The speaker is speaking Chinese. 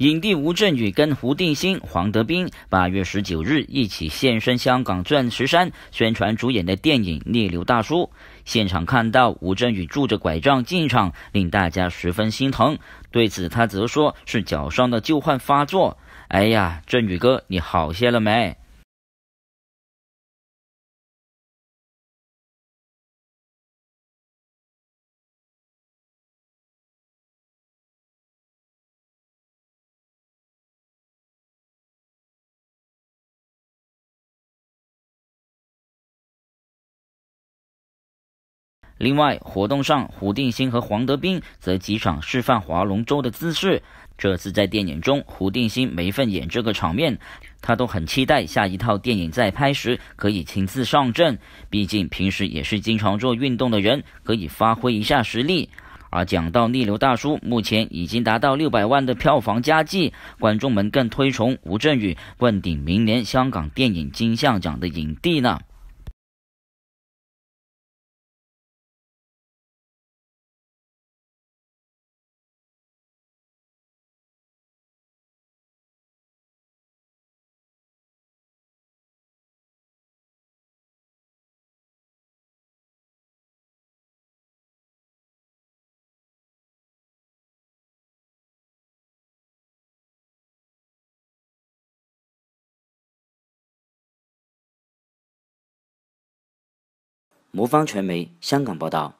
影帝吴镇宇跟胡定欣、黄德斌八月十九日一起现身香港钻石山宣传主演的电影《逆流大叔》，现场看到吴镇宇拄着拐杖进场，令大家十分心疼。对此，他则说是脚上的旧患发作。哎呀，振宇哥，你好些了没？另外，活动上，胡定欣和黄德斌则几场示范划龙舟的姿势。这次在电影中，胡定欣没份演这个场面，他都很期待下一套电影在拍时可以亲自上阵。毕竟平时也是经常做运动的人，可以发挥一下实力。而讲到《逆流大叔》，目前已经达到六百万的票房佳绩，观众们更推崇吴镇宇，问鼎明年香港电影金像奖的影帝呢。魔方传媒香港报道。